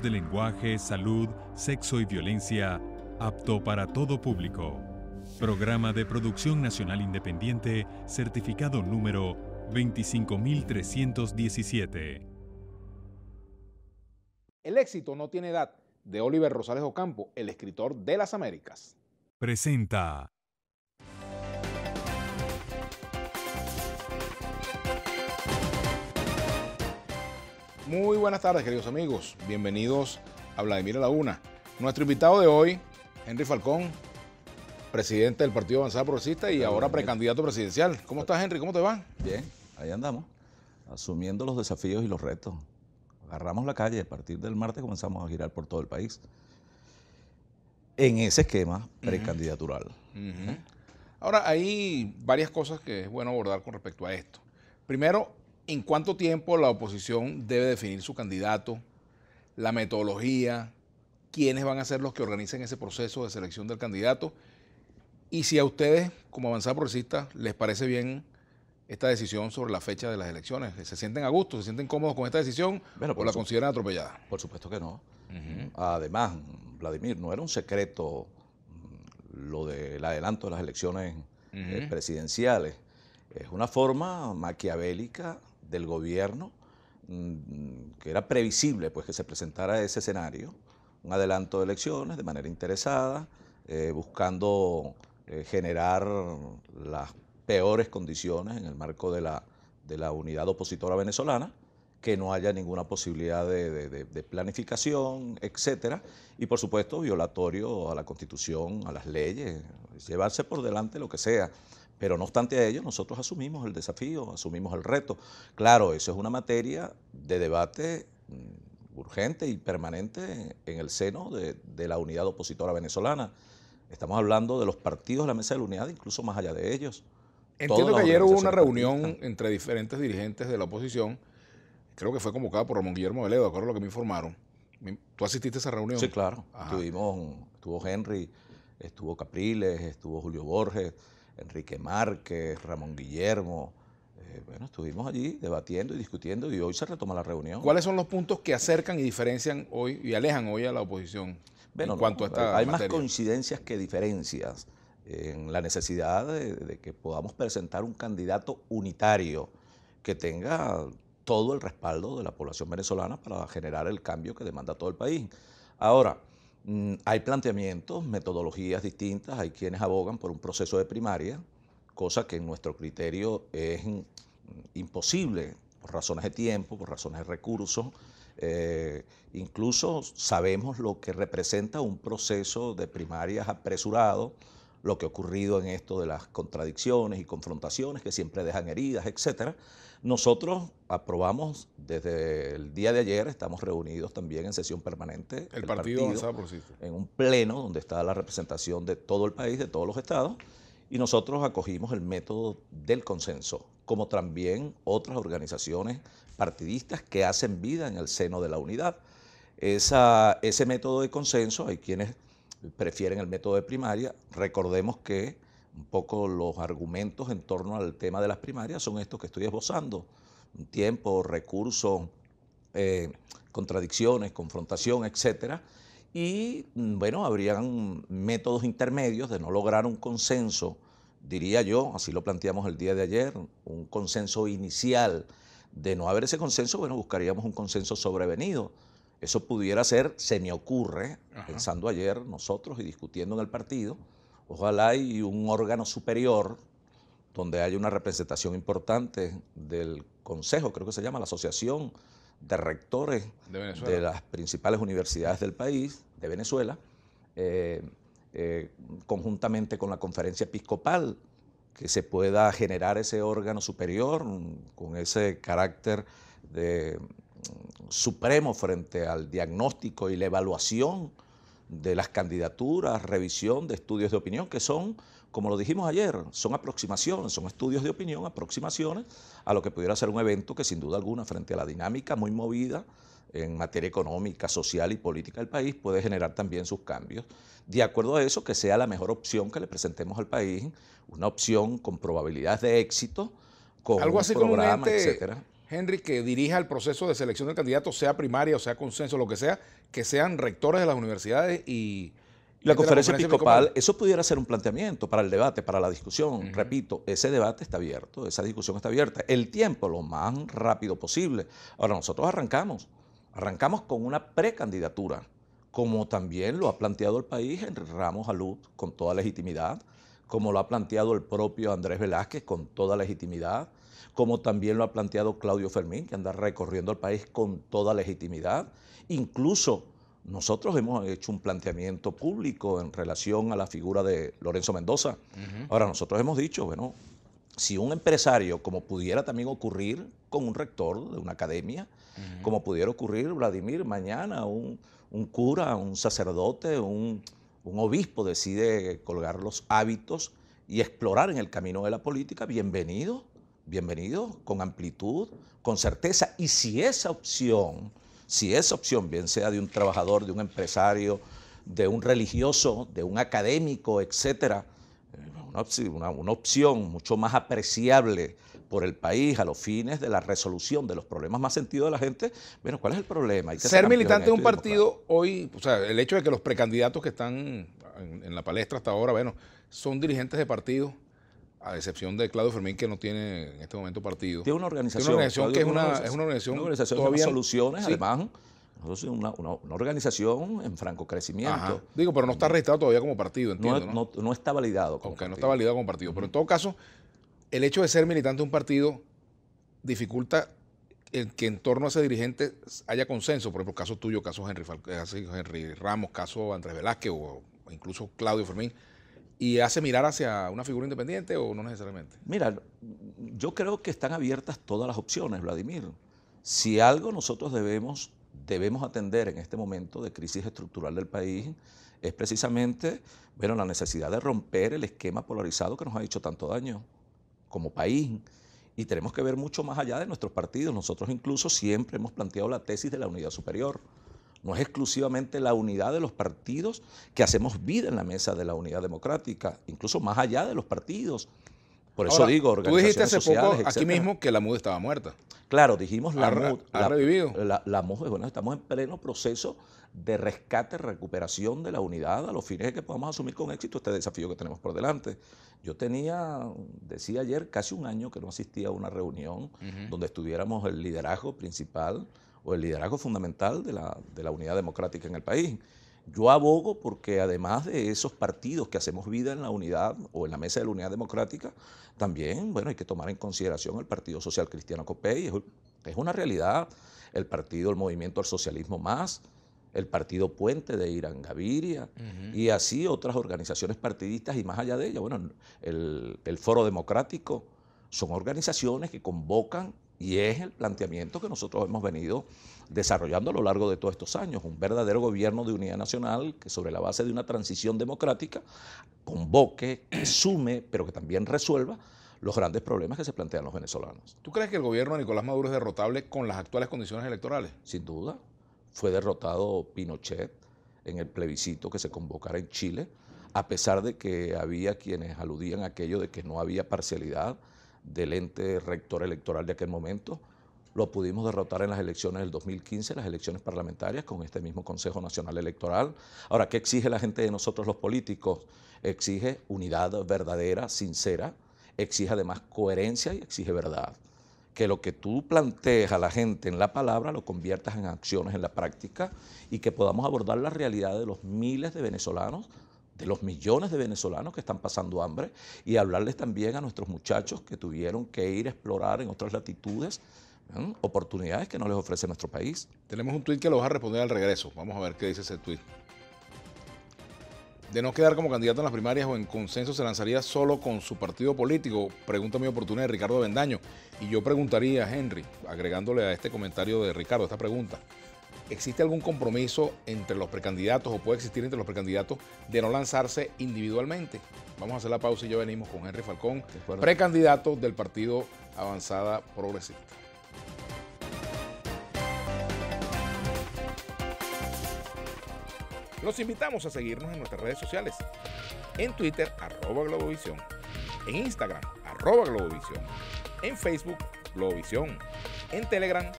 de lenguaje, salud, sexo y violencia, apto para todo público. Programa de Producción Nacional Independiente, certificado número 25317. El éxito no tiene edad, de Oliver Rosales Ocampo, el escritor de las Américas. Presenta. Muy buenas tardes, queridos amigos. Bienvenidos a Vladimir Laguna, la Una. Nuestro invitado de hoy, Henry Falcón, presidente del Partido Avanzado Progresista y ahora precandidato presidencial. ¿Cómo estás, Henry? ¿Cómo te va? Bien, ahí andamos, asumiendo los desafíos y los retos. Agarramos la calle, a partir del martes comenzamos a girar por todo el país. En ese esquema precandidatural. Ahora, hay varias cosas que es bueno abordar con respecto a esto. Primero, en cuánto tiempo la oposición debe definir su candidato, la metodología, quiénes van a ser los que organicen ese proceso de selección del candidato y si a ustedes, como avanzada progresista, les parece bien esta decisión sobre la fecha de las elecciones. ¿Se sienten a gusto, se sienten cómodos con esta decisión o la consideran atropellada? Por supuesto que no. Además, Vladimir, no era un secreto mm, lo del adelanto de las elecciones eh, presidenciales. Es una forma maquiavélica del gobierno, mm, que era previsible pues, que se presentara ese escenario, un adelanto de elecciones de manera interesada, eh, buscando eh, generar las peores condiciones en el marco de la, de la unidad opositora venezolana, que no haya ninguna posibilidad de, de, planificación, etcétera, y por supuesto violatorio a la Constitución, a las leyes, llevarse por delante lo que sea. Pero no obstante a ellos nosotros asumimos el desafío, asumimos el reto. Claro, eso es una materia de debate mm, urgente y permanente en el seno de, de la unidad opositora venezolana. Estamos hablando de los partidos de la Mesa de la Unidad, incluso más allá de ellos. Entiendo que ayer hubo una reunión entre diferentes dirigentes de la oposición, creo que fue convocada por Ramón Guillermo Veledo, de acuerdo a lo que me informaron. ¿Tú asististe a esa reunión? Sí, claro. estuvo Henry, estuvo Capriles, estuvo Julio Borges, Enrique Márquez, Ramón Guillermo. Eh, bueno, estuvimos allí debatiendo y discutiendo y hoy se retoma la reunión. ¿Cuáles son los puntos que acercan y diferencian hoy y alejan hoy a la oposición bueno, en cuanto a Hay más coincidencias que diferencias en la necesidad de que podamos presentar un candidato unitario que tenga todo el respaldo de la población venezolana para generar el cambio que demanda todo el país. Ahora, Mm, hay planteamientos, metodologías distintas, hay quienes abogan por un proceso de primaria, cosa que en nuestro criterio es mm, imposible por razones de tiempo, por razones de recursos. Eh, incluso sabemos lo que representa un proceso de primarias apresurado, lo que ha ocurrido en esto de las contradicciones y confrontaciones que siempre dejan heridas, etcétera. Nosotros aprobamos desde el día de ayer, estamos reunidos también en sesión permanente. El, partido, En un pleno donde está la representación de todo el país, de todos los estados, y nosotros acogimos el método del consenso, como también otras organizaciones partidistas que hacen vida en el seno de la unidad. ese método de consenso, hay quienes prefieren el método de primaria. Recordemos que un poco los argumentos en torno al tema de las primarias son estos que estoy esbozando. Tiempo, recursos, eh, contradicciones, confrontación, etcétera. Y mm, bueno, habrían métodos intermedios de no lograr un consenso, diría yo, así lo planteamos el día de ayer, un consenso inicial. De no haber ese consenso, bueno, buscaríamos un consenso sobrevenido eso pudiera ser, se me ocurre, pensando ayer nosotros y discutiendo en el partido, ojalá hay un órgano superior donde haya una representación importante del Consejo, creo que se llama la Asociación de Rectores de, las principales universidades del país, de Venezuela, eh, eh, conjuntamente con la Conferencia Episcopal, que se pueda generar ese órgano superior con ese carácter de Supremo frente al diagnóstico y la evaluación de las candidaturas, revisión de estudios de opinión, que son, como lo dijimos ayer, son aproximaciones, son estudios de opinión, aproximaciones a lo que pudiera ser un evento que sin duda alguna, frente a la dinámica muy movida en materia económica, social y política del país, puede generar también sus cambios. De acuerdo a eso, que sea la mejor opción que le presentemos al país, una opción con probabilidades de éxito, con un programa, como etcétera. Henry, que dirija el proceso de selección del candidato, sea primaria o sea consenso, lo que sea, que sean rectores de las universidades y... La conferencia, episcopal, eso pudiera ser un planteamiento para el debate, para la discusión. Repito, ese debate está abierto, esa discusión está abierta. El tiempo, lo más rápido posible. Ahora, nosotros arrancamos, arrancamos con una precandidatura, como también lo ha planteado el país Henry Ramos Alud con toda legitimidad, como lo ha planteado el propio Andrés Velázquez con toda legitimidad como también lo ha planteado Claudio Fermín, que anda recorriendo el país con toda legitimidad. Incluso nosotros hemos hecho un planteamiento público en relación a la figura de Lorenzo Mendoza. Ahora, nosotros hemos dicho, bueno, si un empresario, como pudiera también ocurrir con un rector de una academia, como pudiera ocurrir, Vladimir, mañana un, cura, un sacerdote, un obispo decide colgar los hábitos y explorar en el camino de la política, bienvenido. Bienvenidos con amplitud, con certeza. Y si esa opción, si esa opción, bien sea de un trabajador, de un empresario, de un religioso, de un académico, etcétera, eh, una, opción mucho más apreciable por el país a los fines de la resolución de los problemas más sentidos de la gente, bueno, ¿cuál es el problema? ser, militante de un partido hoy, o sea, el hecho de que los precandidatos que están en, la palestra hasta ahora, bueno, son dirigentes de partido a excepción de Claudio Fermín, que no tiene en este momento partido. Tiene una organización. Tiene una organización que es una, es una organización. Una soluciones, alemán. además. Nosotros una, organización en franco crecimiento. Digo, pero no está registrado todavía como partido, entiendo. No, está validado. Como partido. no está validado como partido. Pero en todo caso, el hecho de ser militante de un partido dificulta el que en torno a ese dirigente haya consenso. Por ejemplo, caso tuyo, caso Henry, eh, Henry Ramos, caso Andrés Velázquez o incluso Claudio Fermín y hace mirar hacia una figura independiente o no necesariamente? Mira, yo creo que están abiertas todas las opciones, Vladimir. Si algo nosotros debemos, debemos atender en este momento de crisis estructural del país es precisamente bueno, la necesidad de romper el esquema polarizado que nos ha hecho tanto daño como país. Y tenemos que ver mucho más allá de nuestros partidos. Nosotros incluso siempre hemos planteado la tesis de la unidad superior. No es exclusivamente la unidad de los partidos que hacemos vida en la mesa de la unidad democrática, incluso más allá de los partidos. Por eso digo, organizaciones tú dijiste aquí mismo que la MUD estaba muerta. Claro, dijimos la MUD. Ha la, revivido. La, MUD, bueno, estamos en pleno proceso de rescate, recuperación de la unidad a los fines de que podamos asumir con éxito este desafío que tenemos por delante. Yo tenía, decía ayer, casi un año que no asistía a una reunión donde estuviéramos el liderazgo principal o el liderazgo fundamental de la, unidad democrática en el país. Yo abogo porque además de esos partidos que hacemos vida en la unidad o en la mesa de la unidad democrática, también bueno, hay que tomar en consideración el Partido Social Cristiano Copey. Es, una realidad el partido, el movimiento al socialismo más, el partido Puente de Irán Gaviria y así otras organizaciones partidistas y más allá de ellas. Bueno, el, el Foro Democrático son organizaciones que convocan y es el planteamiento que nosotros hemos venido desarrollando a lo largo de todos estos años, un verdadero gobierno de unidad nacional que sobre la base de una transición democrática convoque, que sume, pero que también resuelva los grandes problemas que se plantean los venezolanos. ¿Tú crees que el gobierno de Nicolás Maduro es derrotable con las actuales condiciones electorales? Sin duda. Fue derrotado Pinochet en el plebiscito que se convocara en Chile, a pesar de que había quienes aludían a aquello de que no había parcialidad del ente rector electoral de aquel momento. Lo pudimos derrotar en las elecciones del 2015, las elecciones parlamentarias, con este mismo Consejo Nacional Electoral. Ahora, ¿qué exige la gente de nosotros los políticos? Exige unidad verdadera, sincera, exige además coherencia y exige verdad. Que lo que tú planteas a la gente en la palabra lo conviertas en acciones en la práctica y que podamos abordar la realidad de los miles de venezolanos de los millones de venezolanos que están pasando hambre y hablarles también a nuestros muchachos que tuvieron que ir a explorar en otras latitudes ¿eh? oportunidades que no les ofrece nuestro país. Tenemos un tuit que lo vas a responder al regreso. Vamos a ver qué dice ese tuit. De no quedar como candidato en las primarias o en consenso, se lanzaría solo con su partido político. Pregunta muy oportuna de Ricardo Bendaño. Y yo preguntaría, a Henry, agregándole a este comentario de Ricardo, esta pregunta. ¿existe algún compromiso entre los precandidatos o puede existir entre los precandidatos de no lanzarse individualmente? Vamos a hacer la pausa y ya venimos con Henry Falcón, precandidato del Partido Avanzada Progresista. Los invitamos a seguirnos en nuestras redes sociales. En Twitter, arroba Globovisión. En Instagram, arroba Globovisión. En Facebook, Globovisión. En Telegram,